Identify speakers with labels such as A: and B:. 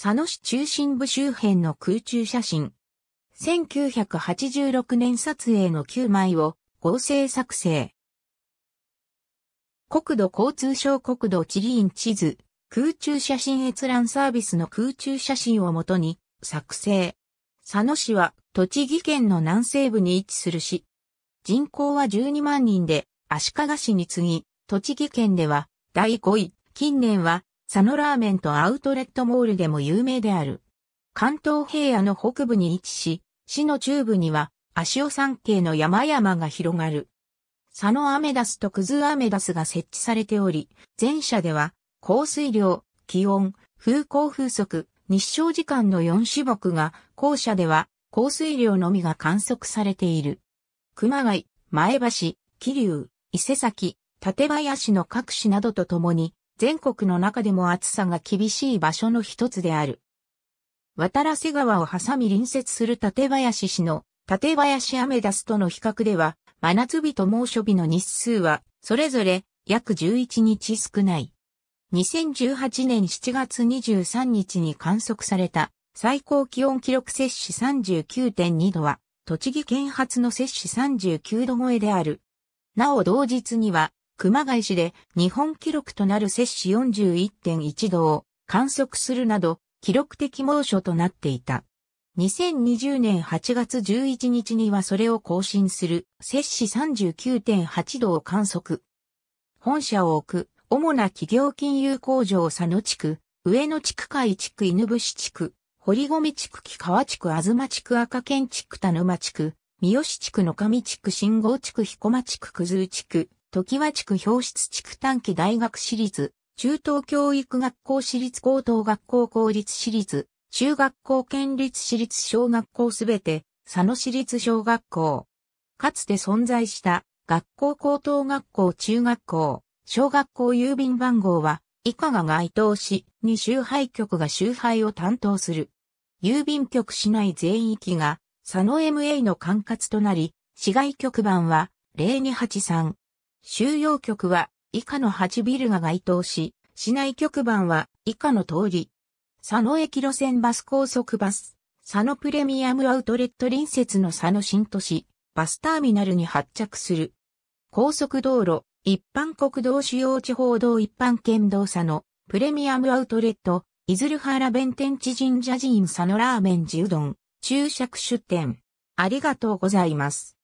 A: 佐野市中心部周辺の空中写真。1986年撮影の9枚を合成作成。国土交通省国土地理院地図、空中写真閲覧サービスの空中写真をもとに作成。佐野市は栃木県の南西部に位置する市。人口は12万人で、足利市に次ぎ、栃木県では第5位。近年は佐野ラーメンとアウトレットモールでも有名である。関東平野の北部に位置し、市の中部には、足尾山系の山々が広がる。佐野アメダスとクズアメダスが設置されており、前者では、降水量、気温、風光風速、日照時間の4種目が、後者では、降水量のみが観測されている。熊谷、前橋、桐生、伊勢崎、館林の各市などとともに、全国の中でも暑さが厳しい場所の一つである。渡良瀬川を挟み隣接する立林市の立林アメダスとの比較では、真夏日と猛暑日の日数は、それぞれ約11日少ない。2018年7月23日に観測された最高気温記録摂氏39.2度は、栃木県発の摂氏39度超えである。なお同日には、熊谷市で日本記録となる摂氏41.1度を観測するなど、記録的猛暑となっていた。2020年8月11日にはそれを更新する摂氏39.8度を観測。本社を置く主な企業金融工場佐野地区、上野地区海地区犬伏地区、堀込地区木川地区東地区赤県地区田沼地区、三好地区野上地区信号地区彦間地区九頭地区、時和地区表出地区短期大学私立、中等教育学校私立高等学校公立私立、中学校県立私立小学校すべて、佐野市立小学校。かつて存在した学校高等学校中学校、小学校郵便番号は以下が該当し、に集配局が集配を担当する。郵便局市内全域が佐野 MA の管轄となり、市外局番は0283収容局は以下の8ビルが該当し、市内局番は以下の通り。佐野駅路線バス高速バス、佐野プレミアムアウトレット隣接の佐野新都市、バスターミナルに発着する。高速道路、一般国道主要地方道一般県道佐野、プレミアムアウトレット、いずる原弁天地神社寺院佐野ラーメン自うどん、注釈出店。ありがとうございます。